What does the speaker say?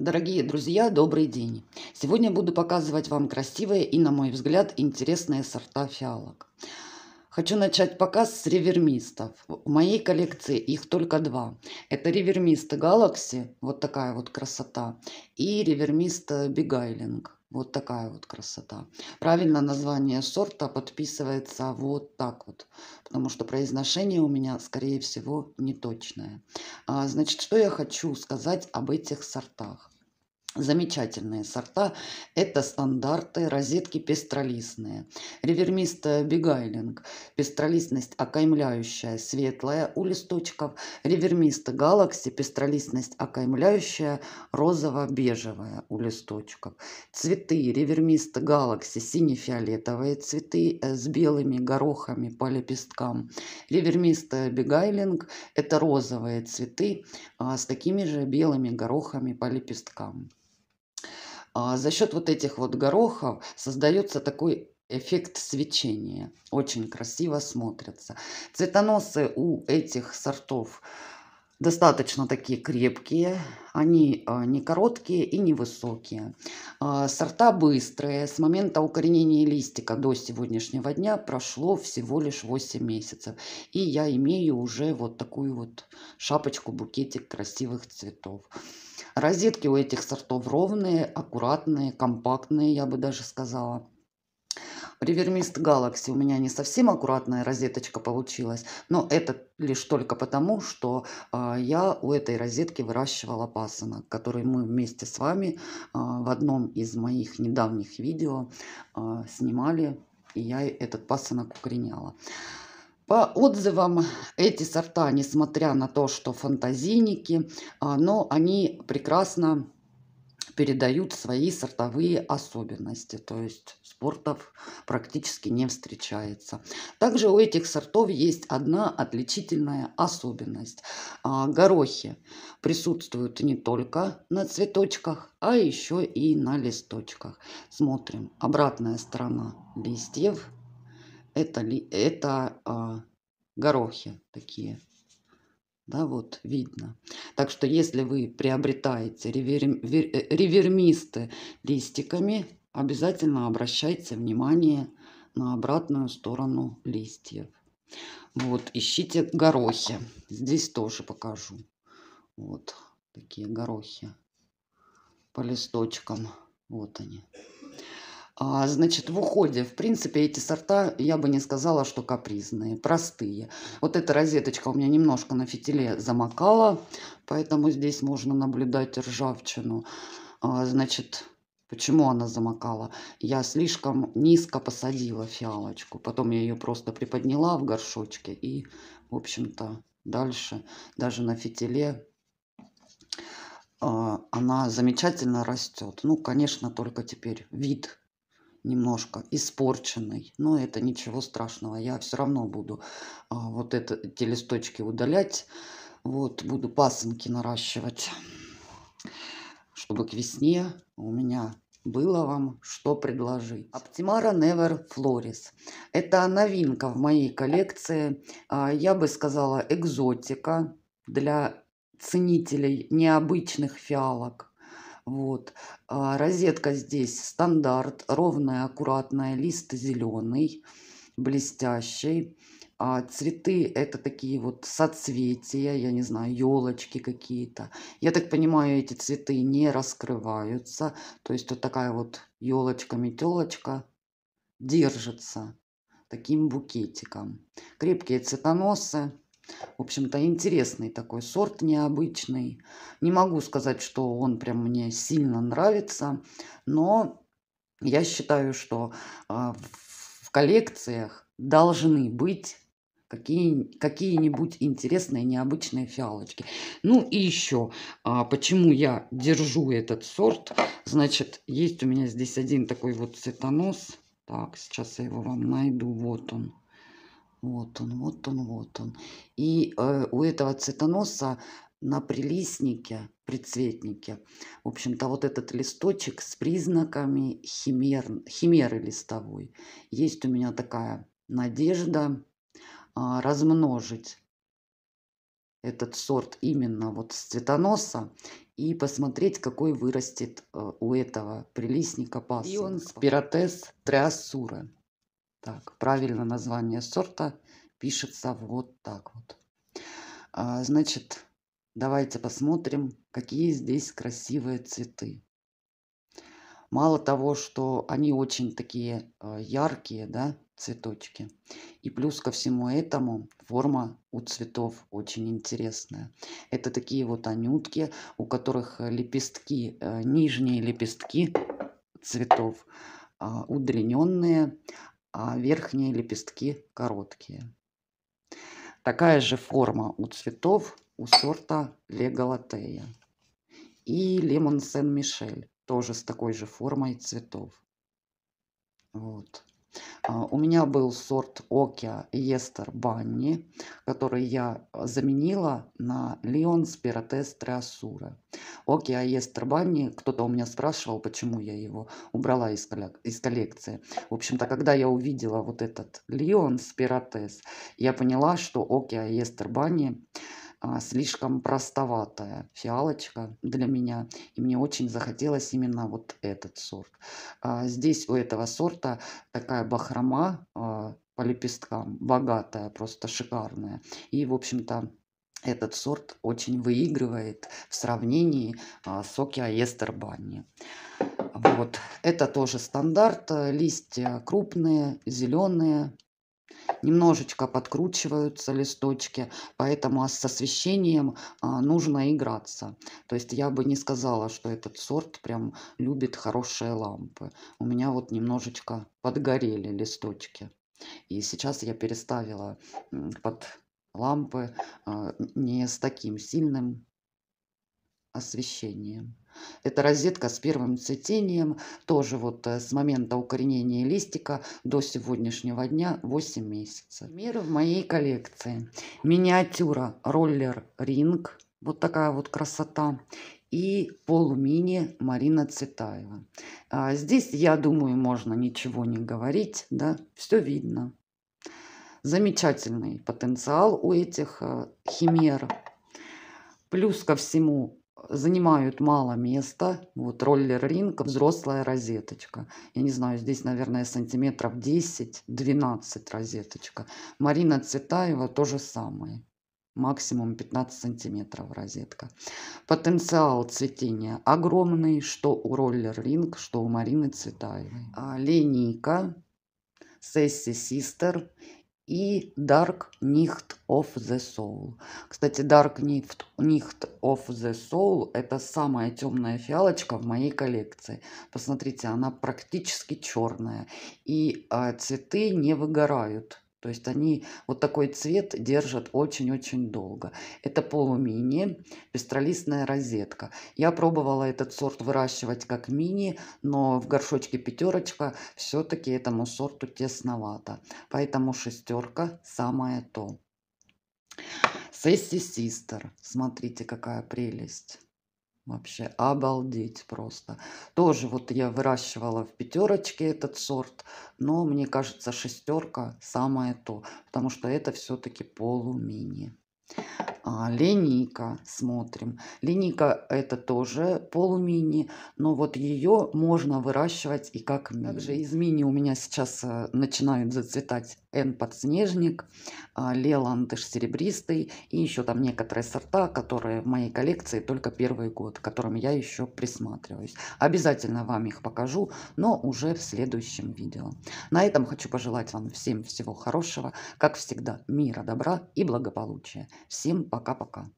Дорогие друзья, добрый день! Сегодня буду показывать вам красивые и, на мой взгляд, интересные сорта фиалок. Хочу начать показ с ревермистов. В моей коллекции их только два. Это ревермист Galaxy, вот такая вот красота, и ревермист Бигайлинг. Э, вот такая вот красота. Правильно название сорта подписывается вот так вот, потому что произношение у меня, скорее всего, неточное. А, значит, что я хочу сказать об этих сортах. Замечательные сорта – это стандарты розетки пестролистные. Ревермист Бигайлинг – пестролистность окаймляющая, светлая у листочков. ревермиста Галакси – пестролистность окаймляющая, розово-бежевая у листочков. Цветы ревермиста Галакси – сине-фиолетовые цветы э, с белыми горохами по лепесткам. Ревермист Бигайлинг – это розовые цветы а, с такими же белыми горохами по лепесткам. А, за счет вот этих вот горохов создается такой эффект свечения. Очень красиво смотрятся. Цветоносы у этих сортов достаточно такие крепкие, они а, не короткие и не высокие. А, сорта быстрые, с момента укоренения листика до сегодняшнего дня прошло всего лишь 8 месяцев. И я имею уже вот такую вот шапочку, букетик красивых цветов. Розетки у этих сортов ровные, аккуратные, компактные, я бы даже сказала. При Вермист Galaxy у меня не совсем аккуратная розеточка получилась, но это лишь только потому, что э, я у этой розетки выращивала пасынок, который мы вместе с вами э, в одном из моих недавних видео э, снимали, и я этот пасынок укореняла. По отзывам эти сорта, несмотря на то, что фантазийники, а, но они прекрасно передают свои сортовые особенности, то есть спортов практически не встречается. Также у этих сортов есть одна отличительная особенность. А, горохи присутствуют не только на цветочках, а еще и на листочках. Смотрим. Обратная сторона листьев – это, ли? это а, горохи такие. Да, вот видно. Так что если вы приобретаете ревер, вер, э, ревермисты листиками, обязательно обращайте внимание на обратную сторону листьев. Вот, ищите горохи. Здесь тоже покажу. Вот такие горохи по листочкам. Вот они. А, значит, в уходе, в принципе, эти сорта, я бы не сказала, что капризные, простые. Вот эта розеточка у меня немножко на фитиле замокала, поэтому здесь можно наблюдать ржавчину. А, значит, почему она замокала? Я слишком низко посадила фиалочку, потом я ее просто приподняла в горшочке и, в общем-то, дальше даже на фитиле а, она замечательно растет. Ну, конечно, только теперь вид немножко испорченный. Но это ничего страшного. Я все равно буду а, вот это, эти листочки удалять. Вот, буду пасынки наращивать, чтобы к весне у меня было вам что предложить. Optimara Never Floris. Это новинка в моей коллекции. А, я бы сказала экзотика для ценителей необычных фиалок. Вот. А, розетка здесь стандарт, ровная, аккуратная, лист зеленый, блестящий. А цветы это такие вот соцветия, я не знаю, елочки какие-то. Я так понимаю, эти цветы не раскрываются. То есть вот такая вот елочка-метелочка держится таким букетиком. Крепкие цветоносы. В общем-то, интересный такой сорт, необычный. Не могу сказать, что он прям мне сильно нравится, но я считаю, что а, в коллекциях должны быть какие, какие-нибудь интересные, необычные фиалочки. Ну и еще, а, почему я держу этот сорт. Значит, есть у меня здесь один такой вот цветонос. Так, сейчас я его вам найду. Вот он. Вот он, вот он, вот он. И э, у этого цветоноса на прилистнике, прицветнике, в общем-то, вот этот листочек с признаками химер, химеры листовой. Есть у меня такая надежда э, размножить этот сорт именно вот с цветоноса и посмотреть, какой вырастет э, у этого прилистника пасынок. И он спиротес триасура. Так, правильно название сорта пишется вот так вот. А, значит, давайте посмотрим, какие здесь красивые цветы. Мало того, что они очень такие а, яркие, да, цветочки. И плюс ко всему этому форма у цветов очень интересная. Это такие вот анютки, у которых лепестки, э, нижние лепестки цветов а, удлиненные, а верхние лепестки короткие. Такая же форма у цветов у сорта Легалатея. И лимон Сен-Мишель тоже с такой же формой цветов. Вот. А, у меня был сорт Океа Естер Банни, который я а, заменила на Леон Спиротес Триасура. Океа Естер Банни, кто-то у меня спрашивал, почему я его убрала из, из коллекции. В общем-то, когда я увидела вот этот Леон Спиротес, я поняла, что Океа Естер Банни а, слишком простоватая фиалочка для меня. И мне очень захотелось именно вот этот сорт. А, здесь у этого сорта такая бахрома а, по лепесткам, богатая, просто шикарная. И, в общем-то, этот сорт очень выигрывает в сравнении а, с Окиа Естербанни. Вот. Это тоже стандарт. Листья крупные, зеленые, немножечко подкручиваются листочки, поэтому а, с освещением а, нужно играться. То есть я бы не сказала, что этот сорт прям любит хорошие лампы. У меня вот немножечко подгорели листочки. И сейчас я переставила под лампы а, не с таким сильным освещением. Это розетка с первым цветением, тоже вот э, с момента укоренения листика до сегодняшнего дня 8 месяцев. Мир в моей коллекции. Миниатюра роллер ринг. Вот такая вот красота и полумини Марина Цветаева. А здесь, я думаю, можно ничего не говорить, да, все видно. Замечательный потенциал у этих э, химер. Плюс ко всему занимают мало места. Вот роллер ринг, взрослая розеточка. Я не знаю, здесь, наверное, сантиметров 10-12 розеточка. Марина Цветаева то же самое. Максимум 15 сантиметров розетка. Потенциал цветения огромный, что у роллер ринг, что у Марины Цветаевой. А линейка Сесси Систер и Dark Nicht of the Soul. Кстати, Dark Nicht, Nicht of the Soul – это самая темная фиалочка в моей коллекции. Посмотрите, она практически черная, и э, цветы не выгорают. То есть они вот такой цвет держат очень-очень долго. Это полумини, пестролистная розетка. Я пробовала этот сорт выращивать как мини, но в горшочке пятерочка все-таки этому сорту тесновато. Поэтому шестерка самое то. Сесси Систер. Смотрите, какая прелесть. Вообще обалдеть просто. Тоже вот я выращивала в пятерочке этот сорт, но мне кажется шестерка самое то, потому что это все-таки полумини. А, линейка, смотрим. Линейка это тоже полумини, но вот ее можно выращивать и как мини. Также из мини у меня сейчас э, начинают зацветать Н подснежник, а, Леландыш серебристый и еще там некоторые сорта, которые в моей коллекции только первый год, к которым я еще присматриваюсь. Обязательно вам их покажу, но уже в следующем видео. На этом хочу пожелать вам всем всего хорошего, как всегда мира, добра и благополучия. Всем пока-пока.